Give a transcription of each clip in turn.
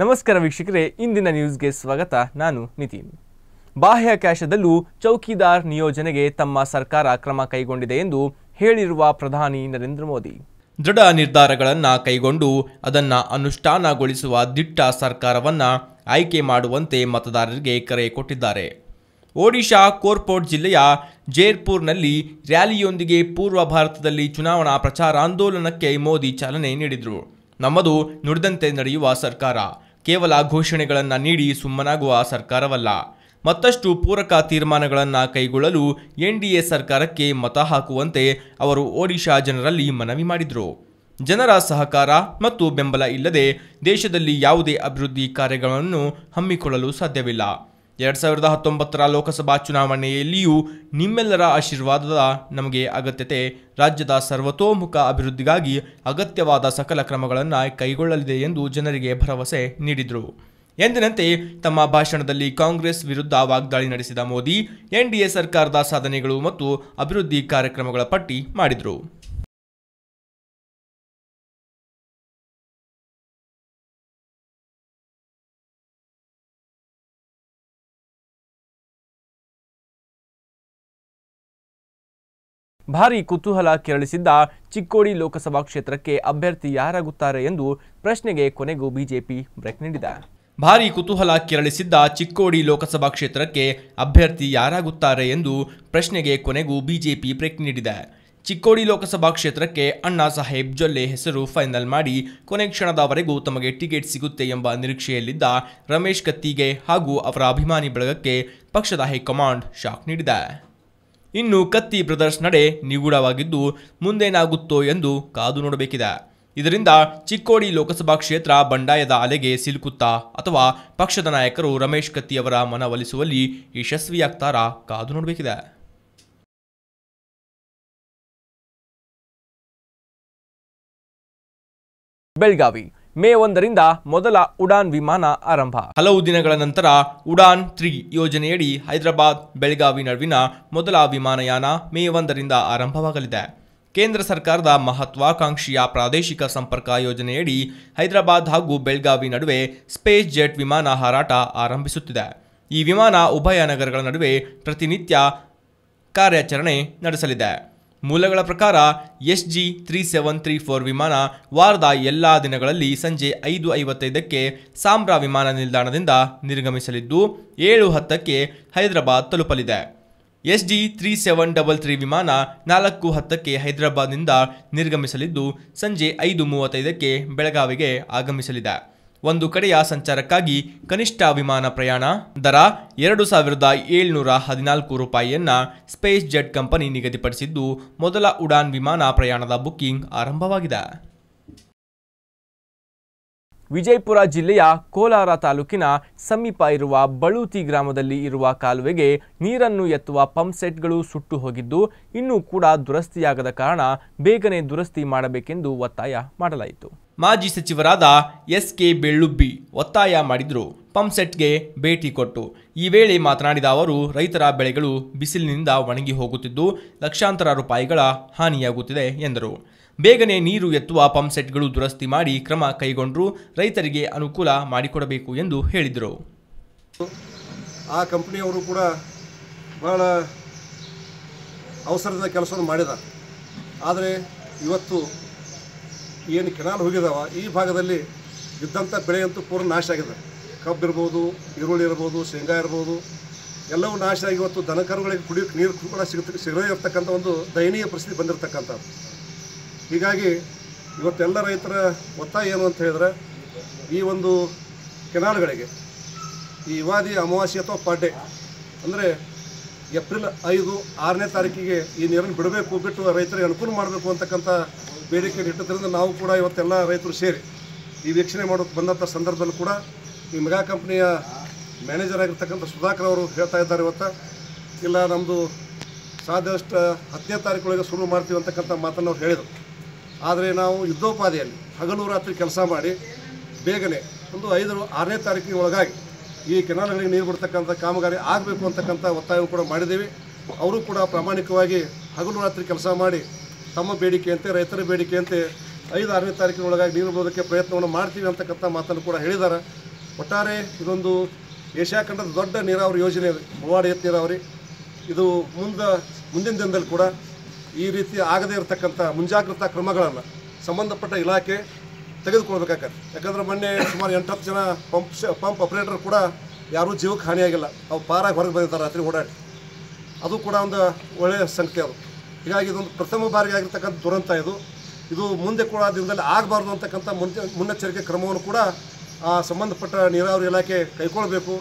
ನಮಸ್ಕಾರ ವೀಕ್ಷಕರೇ ಇಂದಿನ ನ್ಯೂಸ್ಗೆ ಸ್ವಾಗತ ನಾನು ನಿತಿನ್ ಬಾಹ್ಯಾಕಾಶದಲ್ಲೂ ಚೌಕಿದಾರ್ ನಿಯೋಜನೆಗೆ ತಮ್ಮ ಸರ್ಕಾರ ಕ್ರಮ ಕೈಗೊಂಡಿದೆ ಎಂದು ಹೇಳಿರುವ ಪ್ರಧಾನಿ ನರೇಂದ್ರ ಮೋದಿ ದೃಢ ನಿರ್ಧಾರಗಳನ್ನು ಕೈಗೊಂಡು ಅದನ್ನು ಅನುಷ್ಠಾನಗೊಳಿಸುವ ದಿಟ್ಟ ಸರ್ಕಾರವನ್ನು ಆಯ್ಕೆ ಮಾಡುವಂತೆ ಮತದಾರರಿಗೆ ಕರೆ ಕೊಟ್ಟಿದ್ದಾರೆ ಒಡಿಶಾ ಕೋರ್ಪೋಟ್ ಜಿಲ್ಲೆಯ ಜೇರ್ಪುರ್ನಲ್ಲಿ ರ್ಯಾಲಿಯೊಂದಿಗೆ ಪೂರ್ವ ಭಾರತದಲ್ಲಿ ಚುನಾವಣಾ ಪ್ರಚಾರಾಂದೋಲನಕ್ಕೆ ಮೋದಿ ಚಾಲನೆ ನೀಡಿದರು ನಮ್ಮದು ನುಡಿದಂತೆ ನಡೆಯುವ ಸರ್ಕಾರ ಕೇವಲ ಘೋಷಣೆಗಳನ್ನು ನೀಡಿ ಸುಮ್ಮನಾಗುವ ಸರ್ಕಾರವಲ್ಲ ಮತ್ತಷ್ಟು ಪೂರಕ ತೀರ್ಮಾನಗಳನ್ನು ಕೈಗೊಳ್ಳಲು ಎನ್ಡಿಎ ಸರ್ಕಾರಕ್ಕೆ ಮತ ಹಾಕುವಂತೆ ಅವರು ಒಡಿಶಾ ಜನರಲ್ಲಿ ಮನವಿ ಮಾಡಿದರು ಜನರ ಸಹಕಾರ ಮತ್ತು ಬೆಂಬಲ ಇಲ್ಲದೆ ದೇಶದಲ್ಲಿ ಯಾವುದೇ ಅಭಿವೃದ್ಧಿ ಕಾರ್ಯಗಳನ್ನು ಹಮ್ಮಿಕೊಳ್ಳಲು ಸಾಧ್ಯವಿಲ್ಲ ಎರಡು ಸಾವಿರದ ಹತ್ತೊಂಬತ್ತರ ಲೋಕಸಭಾ ಚುನಾವಣೆಯಲ್ಲಿಯೂ ನಿಮ್ಮೆಲ್ಲರ ಆಶೀರ್ವಾದದ ನಮಗೆ ಅಗತ್ಯತೆ ರಾಜ್ಯದ ಸರ್ವತೋಮುಖ ಅಭಿವೃದ್ಧಿಗಾಗಿ ಅಗತ್ಯವಾದ ಸಕಲ ಕ್ರಮಗಳನ್ನು ಕೈಗೊಳ್ಳಲಿದೆ ಎಂದು ಜನರಿಗೆ ಭರವಸೆ ನೀಡಿದರು ಎಂದಿನಂತೆ ತಮ್ಮ ಭಾಷಣದಲ್ಲಿ ಕಾಂಗ್ರೆಸ್ ವಿರುದ್ಧ ವಾಗ್ದಾಳಿ ನಡೆಸಿದ ಮೋದಿ ಎನ್ಡಿಎ ಸರ್ಕಾರದ ಸಾಧನೆಗಳು ಮತ್ತು ಅಭಿವೃದ್ಧಿ ಕಾರ್ಯಕ್ರಮಗಳ ಪಟ್ಟಿ ಮಾಡಿದರು ಭಾರೀ ಕುತೂಹಲ ಕೆರಳಿಸಿದ್ದ ಚಿಕ್ಕೋಡಿ ಲೋಕಸಭಾ ಕ್ಷೇತ್ರಕ್ಕೆ ಅಭ್ಯರ್ಥಿ ಯಾರಾಗುತ್ತಾರೆ ಎಂದು ಪ್ರಶ್ನೆಗೆ ಕೊನೆಗೂ ಬಿಜೆಪಿ ಬ್ರೇಕ್ ನೀಡಿದೆ ಭಾರೀ ಕುತೂಹಲ ಕೆರಳಿಸಿದ್ದ ಚಿಕ್ಕೋಡಿ ಲೋಕಸಭಾ ಕ್ಷೇತ್ರಕ್ಕೆ ಅಭ್ಯರ್ಥಿ ಯಾರಾಗುತ್ತಾರೆ ಎಂದು ಪ್ರಶ್ನೆಗೆ ಕೊನೆಗೂ ಬಿಜೆಪಿ ಬ್ರೇಕ್ ನೀಡಿದೆ ಚಿಕ್ಕೋಡಿ ಲೋಕಸಭಾ ಕ್ಷೇತ್ರಕ್ಕೆ ಅಣ್ಣಾ ಸಾಹೇಬ್ ಜೊಲ್ಲೆ ಹೆಸರು ಫೈನಲ್ ಮಾಡಿ ಕೊನೆ ಕ್ಷಣದವರೆಗೂ ತಮಗೆ ಟಿಕೆಟ್ ಸಿಗುತ್ತೆ ಎಂಬ ನಿರೀಕ್ಷೆಯಲ್ಲಿದ್ದ ರಮೇಶ್ ಕತ್ತಿಗೆ ಹಾಗೂ ಅವರ ಅಭಿಮಾನಿ ಬಳಗಕ್ಕೆ ಪಕ್ಷದ ಹೈಕಮಾಂಡ್ ಶಾಕ್ ನೀಡಿದೆ ಇನ್ನು ಕತ್ತಿ ಬ್ರದರ್ಸ್ ನಡೆ ನಿಗೂಢವಾಗಿದ್ದು ಮುಂದೇನಾಗುತ್ತೋ ಎಂದು ಕಾದು ನೋಡಬೇಕಿದೆ ಇದರಿಂದ ಚಿಕ್ಕೋಡಿ ಲೋಕಸಭಾ ಕ್ಷೇತ್ರ ಬಂಡಾಯದ ಅಲೆಗೆ ಸಿಲುಕುತ್ತಾ ಅಥವಾ ಪಕ್ಷದ ನಾಯಕರು ರಮೇಶ್ ಕತ್ತಿಯವರ ಮನವೊಲಿಸುವಲ್ಲಿ ಯಶಸ್ವಿಯಾಗ್ತಾರಾ ಕಾದು ನೋಡಬೇಕಿದೆ ಬೆಳಗಾವಿ ಮೇ ಒಂದರಿಂದ ಮೊದಲ ಉಡಾನ್ ವಿಮಾನ ಆರಂಭ ಹಲವು ದಿನಗಳ ನಂತರ ಉಡಾನ್ ತ್ರೀ ಯೋಜನೆಯಡಿ ಹೈದರಾಬಾದ್ ಬೆಳಗಾವಿ ನಡುವಿನ ಮೊದಲ ವಿಮಾನಯಾನ ಮೇ ಒಂದರಿಂದ ಆರಂಭವಾಗಲಿದೆ ಕೇಂದ್ರ ಸರ್ಕಾರದ ಮಹತ್ವಾಕಾಂಕ್ಷಿಯ ಪ್ರಾದೇಶಿಕ ಸಂಪರ್ಕ ಯೋಜನೆಯಡಿ ಹೈದರಾಬಾದ್ ಹಾಗೂ ಬೆಳಗಾವಿ ನಡುವೆ ಸ್ಪೇಸ್ ಜೆಟ್ ವಿಮಾನ ಹಾರಾಟ ಆರಂಭಿಸುತ್ತಿದೆ ಈ ವಿಮಾನ ಉಭಯ ನಗರಗಳ ನಡುವೆ ಪ್ರತಿನಿತ್ಯ ಕಾರ್ಯಾಚರಣೆ ನಡೆಸಲಿದೆ ಮೂಲಗಳ ಪ್ರಕಾರ S G three seven three four ವಿಮಾನ ವಾರದ ಎಲ್ಲ ದಿನಗಳಲ್ಲಿ ಸಂಜೆ ಐದು ಐವತ್ತೈದಕ್ಕೆ ಸಾಂಬ್ರಾ ವಿಮಾನ ನಿಲ್ದಾಣದಿಂದ ನಿರ್ಗಮಿಸಲಿದ್ದು ಏಳು ಹತ್ತಕ್ಕೆ ಹೈದರಾಬಾದ್ ತಲುಪಲಿದೆ S G three seven double three ವಿಮಾನ ನಾಲ್ಕು ಹತ್ತಕ್ಕೆ ಹೈದರಾಬಾದ್ನಿಂದ ನಿರ್ಗಮಿಸಲಿದ್ದು ಸಂಜೆ ಐದು ಮೂವತ್ತೈದಕ್ಕೆ ಬೆಳಗಾವಿಗೆ ಆಗಮಿಸಲಿದೆ ಒಂದು ಕಡೆಯ ಸಂಚಾರಕ್ಕಾಗಿ ಕನಿಷ್ಠ ವಿಮಾನ ಪ್ರಯಾಣ ದರ ಎರಡು ಸಾವಿರದ ಏಳ್ನೂರ ಹದಿನಾಲ್ಕು ರೂಪಾಯಿಯನ್ನ ಸ್ಪೇಸ್ ಜೆಟ್ ಕಂಪನಿ ನಿಗದಿಪಡಿಸಿದ್ದು ಮೊದಲ ಉಡಾನ್ ವಿಮಾನ ಪ್ರಯಾಣದ ಬುಕ್ಕಿಂಗ್ ಆರಂಭವಾಗಿದೆ ವಿಜಯಪುರ ಜಿಲ್ಲೆಯ ಕೋಲಾರ ತಾಲೂಕಿನ ಸಮೀಪ ಇರುವ ಬಳೂತಿ ಗ್ರಾಮದಲ್ಲಿ ಇರುವ ಕಾಲುವೆಗೆ ನೀರನ್ನು ಎತ್ತುವ ಪಂಪ್ಸೆಟ್ಗಳು ಸುಟ್ಟು ಹೋಗಿದ್ದು ಇನ್ನೂ ಕೂಡ ದುರಸ್ತಿಯಾಗದ ಕಾರಣ ಬೇಗನೆ ದುರಸ್ತಿ ಮಾಡಬೇಕೆಂದು ಒತ್ತಾಯ ಮಾಡಲಾಯಿತು ಮಾಜಿ ಸಚಿವರಾದ ಎಸ್ ಕೆ ಬೆಳ್ಳುಬ್ಬಿ ಒತ್ತಾಯ ಮಾಡಿದರು ಪಂಪ್ಸೆಟ್ಗೆ ಭೇಟಿ ಕೊಟ್ಟು ಈ ವೇಳೆ ಮಾತನಾಡಿದ ಅವರು ರೈತರ ಬೆಳೆಗಳು ಬಿಸಿಲಿನಿಂದ ಒಣಗಿ ಹೋಗುತ್ತಿದ್ದು ಲಕ್ಷಾಂತರ ರೂಪಾಯಿಗಳ ಹಾನಿಯಾಗುತ್ತಿದೆ ಎಂದರು ಬೇಗನೆ ನೀರು ಎತ್ತುವ ಪಂಪ್ಸೆಟ್ಗಳು ದುರಸ್ತಿ ಮಾಡಿ ಕ್ರಮ ಕೈಗೊಂಡರೂ ರೈತರಿಗೆ ಅನುಕೂಲ ಮಾಡಿಕೊಡಬೇಕು ಎಂದು ಹೇಳಿದರು ಆ ಕಂಪ್ನಿಯವರು ಕೂಡ ಬಹಳ ಅವಸರದ ಕೆಲಸವನ್ನು ಮಾಡಿದ ಆದರೆ ಇವತ್ತು ಏನು ಕೆನಾಲ್ ಹೋಗಿದಾವ ಈ ಭಾಗದಲ್ಲಿ ಬಿದ್ದಂಥ ಬೆಳೆಯಂತೂ ಪೂರ್ಣ ನಾಶ ಆಗಿದೆ ಕಬ್ಬು ಇರ್ಬೋದು ಈರುಳ್ಳಿ ಇರ್ಬೋದು ಶೇಂಗಾ ಇರ್ಬೋದು ಎಲ್ಲವೂ ನಾಶ ಆಗಿ ಇವತ್ತು ದನಕರುಗಳಿಗೆ ಕುಡಿಯೋಕೆ ನೀರು ಕೂಡ ಸಿಗುತ್ತೆ ಸಿಗದೇ ಇರತಕ್ಕಂಥ ಒಂದು ದಯನೀಯ ಪರಿಸ್ಥಿತಿ ಬಂದಿರತಕ್ಕಂಥದ್ದು ಹೀಗಾಗಿ ಇವತ್ತೆಲ್ಲ ರೈತರ ಒತ್ತಾಯ ಏನು ಅಂತ ಹೇಳಿದ್ರೆ ಈ ಒಂದು ಕೆನಾಲ್ಗಳಿಗೆ ಈ ಯುವಾದಿ ಅಮಾವಾಸ್ಯೆ ಅಥವಾ ಪಾಡ್ಡೆ ಅಂದರೆ ಏಪ್ರಿಲ್ ಐದು ಆರನೇ ತಾರೀಕಿಗೆ ಈ ನೀರನ್ನು ಬಿಡಬೇಕು ಬಿಟ್ಟು ರೈತರಿಗೆ ಅನುಕೂಲ ಮಾಡಬೇಕು ಅಂತಕ್ಕಂಥ ಬೇಡಿಕೆ ಇಟ್ಟಿದ್ದರಿಂದ ನಾವು ಕೂಡ ಇವತ್ತೆಲ್ಲ ರೈತರು ಸೇರಿ ಈ ವೀಕ್ಷಣೆ ಮಾಡೋಕ್ಕೆ ಬಂದಂಥ ಸಂದರ್ಭದಲ್ಲಿ ಕೂಡ ಈ ಮೆಗಾ ಕಂಪ್ನಿಯ ಮ್ಯಾನೇಜರ್ ಆಗಿರ್ತಕ್ಕಂಥ ಸುಧಾಕರ್ ಅವರು ಹೇಳ್ತಾ ಇದ್ದಾರೆ ಇವತ್ತು ಇಲ್ಲ ನಮ್ಮದು ಸಾಧ್ಯವಷ್ಟು ಹತ್ತನೇ ತಾರೀಕೊಳಗೆ ಶುರು ಮಾಡ್ತೀವಿ ಅಂತಕ್ಕಂಥ ಮಾತನ್ನು ಅವ್ರು ಹೇಳಿದರು ಆದರೆ ನಾವು ಯುದ್ಧೋಪಾದಿಯಲ್ಲಿ ಹಗಲು ರಾತ್ರಿ ಕೆಲಸ ಮಾಡಿ ಬೇಗನೆ ಒಂದು ಐದು ಆರನೇ ತಾರೀಕಿನ ಒಳಗಾಗಿ ಈ ಕೆನಾಲ್ಗಳಿಗೆ ನೀರು ಬಿಡ್ತಕ್ಕಂಥ ಕಾಮಗಾರಿ ಆಗಬೇಕು ಅಂತಕ್ಕಂಥ ಒತ್ತಾಯವು ಕೂಡ ಮಾಡಿದ್ದೀವಿ ಅವರು ಕೂಡ ಪ್ರಾಮಾಣಿಕವಾಗಿ ಹಗಲು ರಾತ್ರಿ ಕೆಲಸ ಮಾಡಿ ತಮ್ಮ ಬೇಡಿಕೆಯಂತೆ ರೈತರ ಬೇಡಿಕೆಯಂತೆ ಐದು ಆರನೇ ತಾರೀಕಿನೊಳಗಾಗಿ ನೀರು ಬಿಡೋದಕ್ಕೆ ಪ್ರಯತ್ನವನ್ನು ಮಾಡ್ತೀವಿ ಅಂತಕ್ಕಂಥ ಮಾತನ್ನು ಕೂಡ ಹೇಳಿದ್ದಾರೆ ಒಟ್ಟಾರೆ ಇದೊಂದು ಏಷ್ಯಾ ಖಂಡದ ದೊಡ್ಡ ನೀರಾವರಿ ಯೋಜನೆ ಎತ್ತ ನೀರಾವರಿ ಇದು ಮುಂದೆ ಮುಂದಿನ ದಿನದಲ್ಲಿ ಕೂಡ ಈ ರೀತಿ ಆಗದೇ ಇರತಕ್ಕಂಥ ಮುಂಜಾಗ್ರತಾ ಕ್ರಮಗಳನ್ನು ಸಂಬಂಧಪಟ್ಟ ಇಲಾಖೆ ತೆಗೆದುಕೊಳ್ಬೇಕಾಗತ್ತೆ ಯಾಕಂದರೆ ಮೊನ್ನೆ ಸುಮಾರು ಎಂಟು ಹತ್ತು ಜನ ಪಂಪ್ ಪಂಪ್ ಆಪ್ರೇಟರ್ ಕೂಡ ಯಾರೂ ಜೀವಕ್ಕೆ ಹಾನಿಯಾಗಿಲ್ಲ ಅವು ಪಾರಾಗಿ ಹೊರಗೆ ಬಂದಿದ್ದಾರೆ ರಾತ್ರಿ ಓಡಾಡಿ ಅದು ಕೂಡ ಒಂದು ಒಳ್ಳೆಯ ಸಂಖ್ಯೆ ಅದು ಹೀಗಾಗಿ ಇದೊಂದು ಪ್ರಥಮ ಬಾರಿಗೆ ಆಗಿರ್ತಕ್ಕಂಥ ದುರಂತ ಇದು ಇದು ಮುಂದೆ ಕೂಡ ದಿನದಲ್ಲಿ ಆಗಬಾರ್ದು ಅಂತಕ್ಕಂಥ ಮುಂಚೆ ಮುನ್ನೆಚ್ಚರಿಕೆ ಕ್ರಮವನ್ನು ಕೂಡ ಸಂಬಂಧಪಟ್ಟ ನೀರಾವರಿ ಇಲಾಖೆ ಕೈಕೊಳ್ಬೇಕು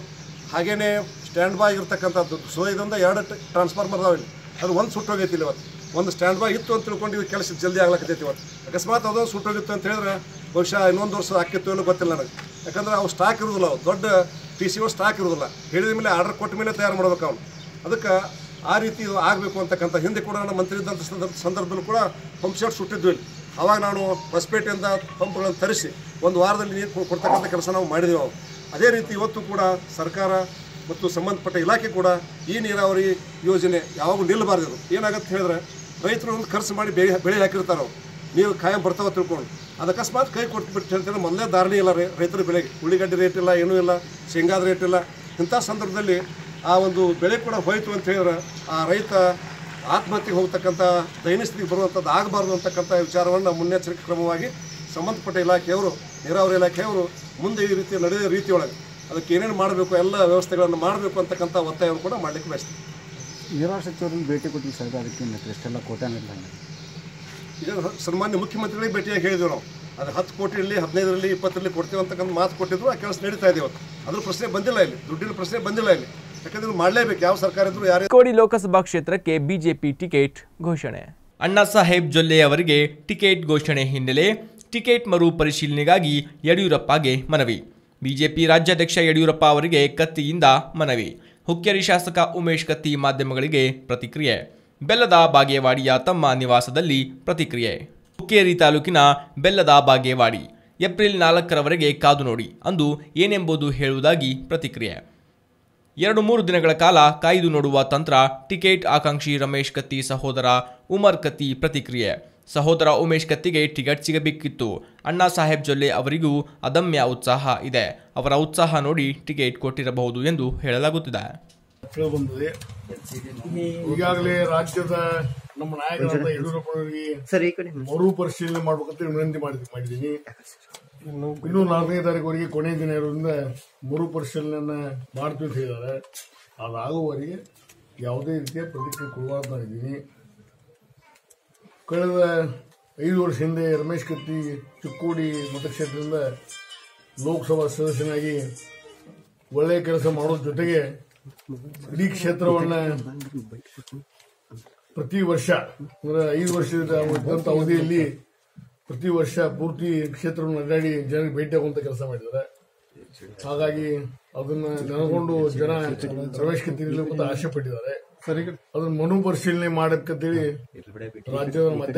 ಹಾಗೆಯೇ ಸ್ಟ್ಯಾಂಡ್ ಬಾಯ್ ಇರ್ತಕ್ಕಂಥದ್ದು ಸೊ ಇದರಿಂದ ಎರಡು ಟ್ರಾನ್ಸ್ಫಾರ್ಮರ್ ಇಲ್ಲಿ ಅದು ಒಂದು ಸುಟ್ಟೋಗೈತಿ ಇಲ್ಲಿ ಇವತ್ತು ಒಂದು ಸ್ಟ್ಯಾಂಡ್ ಬಾಯ್ ಇತ್ತು ಅಂತ ತಿಳ್ಕೊಂಡು ಇವು ಕೆಲಸ ಜಲ್ದಿ ಆಗ್ಲಾಕತ್ತೈತಿ ಇವತ್ತು ಅಕಸ್ಮಾತ್ ಅದೊಂದು ಸುಟ್ಟೋಗಿತ್ತು ಅಂತ ಹೇಳಿದ್ರೆ ಬಹುಶಃ ಇನ್ನೊಂದು ವರ್ಷ ಹಾಕಿತ್ತು ಏನೋ ಗೊತ್ತಿಲ್ಲ ನನಗೆ ಯಾಕಂದ್ರೆ ಅವು ಸ್ಟಾಕ್ ಇರೋದಿಲ್ಲ ಅವು ದೊಡ್ಡ ಪಿ ಸಿ ಓ ಸ್ಟಾಕ್ ಇರೋದಿಲ್ಲ ಹೇಳಿದ ಮೇಲೆ ಆರ್ಡರ್ ಕೊಟ್ಟ ಮೇಲೆ ತಯಾರು ಮಾಡ್ಬೇಕು ಅವನು ಅದಕ್ಕೆ ಆ ರೀತಿ ಆಗಬೇಕು ಅಂತಕ್ಕಂಥ ಹಿಂದೆ ಕೂಡ ನಾನು ಮಂತ್ರಿ ಇದ್ದಂಥ ಸಂದರ್ಭದಲ್ಲೂ ಕೂಡ ಪಂಪ್ ಸೆಟ್ ಸುಟ್ಟಿದ್ವಿ ಇಲ್ಲಿ ಅವಾಗ ನಾನು ಹೊಸಪೇಟೆಯಿಂದ ಪಂಪ್ಗಳನ್ನು ತರಿಸಿ ಒಂದು ವಾರದಲ್ಲಿ ನೀರು ಕೊಡ್ತಕ್ಕಂಥ ಕೆಲಸ ನಾವು ಮಾಡಿದೆವು ಅವರು ಅದೇ ರೀತಿ ಇವತ್ತು ಕೂಡ ಸರ್ಕಾರ ಮತ್ತು ಸಂಬಂಧಪಟ್ಟ ಇಲಾಖೆ ಕೂಡ ಈ ನೀರಾವರಿ ಯೋಜನೆ ಯಾವಾಗಲೂ ನಿಲ್ಲಬಾರ್ದು ಏನಾಗುತ್ತೆ ಹೇಳಿದ್ರೆ ರೈತರು ಒಂದು ಖರ್ಚು ಮಾಡಿ ಬೆಳೆ ಬೆಳೆ ಹಾಕಿರ್ತಾರೆ ನೀವು ನೀರು ಕಾಯಂ ಬರ್ತಾವ ತಿಳ್ಕೊಂಡು ಅದು ಕೈ ಬಿಟ್ಟು ಹೇಳ್ತಾರೆ ಮೊದಲೇ ಧಾರಣೆ ಇಲ್ಲ ರೈತರು ಬೆಳೆಗೆ ಉಳ್ಳಿಗಡ್ಡೆ ರೇಟ್ ಇಲ್ಲ ಏನೂ ಇಲ್ಲ ಶೇಂಗಾದ ರೇಟ್ ಇಲ್ಲ ಇಂಥ ಸಂದರ್ಭದಲ್ಲಿ ಆ ಒಂದು ಬೆಳೆ ಕೂಡ ಹೋಯಿತು ಅಂತ ಹೇಳಿದ್ರೆ ಆ ರೈತ ಆತ್ಮಹತ್ಯೆಗೆ ಹೋಗ್ತಕ್ಕಂಥ ದೈನಸ್ಥಿತಿಗೆ ಬರುವಂಥದ್ದು ಆಗಬಾರ್ದು ಅಂತಕ್ಕಂಥ ವಿಚಾರವನ್ನು ಮುನ್ನೆಚ್ಚರಿಕೆ ಕ್ರಮವಾಗಿ ಸಂಬಂಧಪಟ್ಟ ಇಲಾಖೆಯವರು ನೀರಾವರಿ ಇಲಾಖೆಯವರು ಮುಂದೆ ಈ ರೀತಿ ನಡೆದ ರೀತಿಯೊಳಗೆ ಅದಕ್ಕೆ ಏನೇನು ಮಾಡಬೇಕು ಎಲ್ಲ ವ್ಯವಸ್ಥೆಗಳನ್ನು ಮಾಡಬೇಕು ಅಂತಕ್ಕಂಥ ಒತ್ತಾಯವನ್ನು ಕೂಡ ಮಾಡಲಿಕ್ಕೆ ಬಯಸ್ತೀವಿ ನೀರಾವರಿ ಸಚಿವರನ್ನು ಭೇಟಿ ಕೊಟ್ಟಿವಿ ಸರ್ ಅದಕ್ಕೆ ಎಷ್ಟೆಲ್ಲ ಕೋಟ್ಯಾನಿಲ್ಲ ಈಗ ಸನ್ಮಾನ್ಯ ಮುಖ್ಯಮಂತ್ರಿಗಳಿಗೆ ಭೇಟಿಯಾಗಿ ಹೇಳಿದ್ವಿ ನಾವು ಅದು ಹತ್ತು ಕೋಟಿ ಇರಲಿ ಹದಿನೈದರಲ್ಲಿ ಇಪ್ಪತ್ತರಲ್ಲಿ ಕೊಡ್ತೀವಿ ಅಂತಕ್ಕಂಥ ಮಾತು ಕೊಟ್ಟಿದ್ರು ಆ ಕೆಲಸ ನಡೀತಾ ಇದೆ ಇವತ್ತು ಅದ್ರ ಪ್ರಶ್ನೆ ಬಂದಿಲ್ಲ ಇಲ್ಲಿ ದುಡ್ಡಿನ ಪ್ರಶ್ನೆ ಬಂದಿಲ್ಲ ಇಲ್ಲಿ ಯಾಕಂದ್ರೆ ಮಾಡಲೇಬೇಕು ಯಾವ ಸರ್ಕಾರ ಕೋಡಿ ಲೋಕಸಭಾ ಕ್ಷೇತ್ರಕ್ಕೆ ಬಿಜೆಪಿ ಟಿಕೆಟ್ ಘೋಷಣೆ ಅಣ್ಣಾ ಸಾಹೇಬ್ ಜೊಲ್ಲೆ ಅವರಿಗೆ ಟಿಕೆಟ್ ಘೋಷಣೆ ಹಿನ್ನೆಲೆ ಟಿಕೆಟ್ ಮರು ಪರಿಶೀಲನೆಗಾಗಿ ಯಡಿಯೂರಪ್ಪಗೆ ಮನವಿ ಬಿಜೆಪಿ ರಾಜ್ಯಾಧ್ಯಕ್ಷ ಯಡಿಯೂರಪ್ಪ ಅವರಿಗೆ ಕತ್ತಿಯಿಂದ ಮನವಿ ಹುಕ್ಕೇರಿ ಶಾಸಕ ಉಮೇಶ್ ಕತ್ತಿ ಮಾಧ್ಯಮಗಳಿಗೆ ಪ್ರತಿಕ್ರಿಯೆ ಬೆಲ್ಲದ ಬಾಗೇವಾಡಿಯ ತಮ್ಮ ನಿವಾಸದಲ್ಲಿ ಪ್ರತಿಕ್ರಿಯೆ ಹುಕ್ಕೇರಿ ತಾಲೂಕಿನ ಬೆಲ್ಲದ ಬಾಗೇವಾಡಿ ಏಪ್ರಿಲ್ ನಾಲ್ಕರವರೆಗೆ ಕಾದು ನೋಡಿ ಅಂದು ಏನೆಂಬುದು ಹೇಳುವುದಾಗಿ ಪ್ರತಿಕ್ರಿಯೆ ಎರಡು ಮೂರು ದಿನಗಳ ಕಾಲ ಕಾಯ್ದು ನೋಡುವ ತಂತ್ರ ಟಿಕೆಟ್ ಆಕಾಂಕ್ಷಿ ರಮೇಶ್ ಕತ್ತಿ ಸಹೋದರ ಉಮರ್ ಕತ್ತಿ ಪ್ರತಿಕ್ರಿಯೆ ಸಹೋದರ ಉಮೇಶ್ ಕತ್ತಿಗೆ ಟಿಕೆಟ್ ಸಿಗಬೇಕಿತ್ತು ಅಣ್ಣಾ ಸಾಹೇಬ್ ಜೊಲ್ಲೆ ಅವರಿಗೂ ಅದಮ್ಯ ಉತ್ಸಾಹ ಇದೆ ಅವರ ಉತ್ಸಾಹ ನೋಡಿ ಟಿಕೆಟ್ ಕೊಟ್ಟಿರಬಹುದು ಎಂದು ಹೇಳಲಾಗುತ್ತಿದೆ ಈಗಾಗಲೇ ರಾಜ್ಯದ ನಮ್ಮ ನಾಯಕರಾದ ಯಡಿಯೂರಪ್ಪನವರಿಗೆ ಪರಿಶೀಲನೆ ಮಾಡಬೇಕಂತ ವಿನಂತಿ ಮಾಡಿದ್ದೀನಿ ಇನ್ನೂ ನಾಲ್ಕನೇ ತಾರೀಕುವರೆಗೆ ಕೊನೆ ದಿನ ಇರೋದ್ರಿಂದ ಮೂರು ಮಾಡ್ತೀವಿ ಅಂತ ಹೇಳಿದ್ದಾರೆ ಅದಾಗುವವರೆಗೆ ಯಾವುದೇ ರೀತಿಯ ಪ್ರತಿಕ್ರಿಯೆ ಕೊಡುವಂತ ಇದ್ದೀನಿ ಕಳೆದ ಐದು ವರ್ಷ ಹಿಂದೆ ರಮೇಶ್ ಕತ್ತಿ ಚಿಕ್ಕೋಡಿ ಮತಕ್ಷೇತ್ರದಿಂದ ಲೋಕಸಭಾ ಸದಸ್ಯನಾಗಿ ಒಳ್ಳೆಯ ಕೆಲಸ ಮಾಡೋದ್ರ ಜೊತೆಗೆ ಇಡೀ ಕ್ಷೇತ್ರವನ್ನು ಪ್ರತಿ ವರ್ಷ ಅಂದ್ರೆ ಐದು ವರ್ಷದ ಅವಧಿಯಲ್ಲಿ ಪ್ರತಿ ವರ್ಷ ಪೂರ್ತಿ ಕ್ಷೇತ್ರವನ್ನು ಅಡ್ಡಾಡಿ ಜನರಿಗೆ ಆಗುವಂತ ಕೆಲಸ ಮಾಡಿದ್ದಾರೆ ಹಾಗಾಗಿ ಅದನ್ನ ನೆನಕೊಂಡು ಜನ ಪ್ರವೇಶಕ್ಕೆ ಅಂತ ಆಶೆ ಪಟ್ಟಿದ್ದಾರೆ ಅದನ್ನ ಮನು ಪರಿಶೀಲನೆ ಮಾಡಕ್ಕಂತೇಳಿ ರಾಜ್ಯದ ಮತ್ತೆ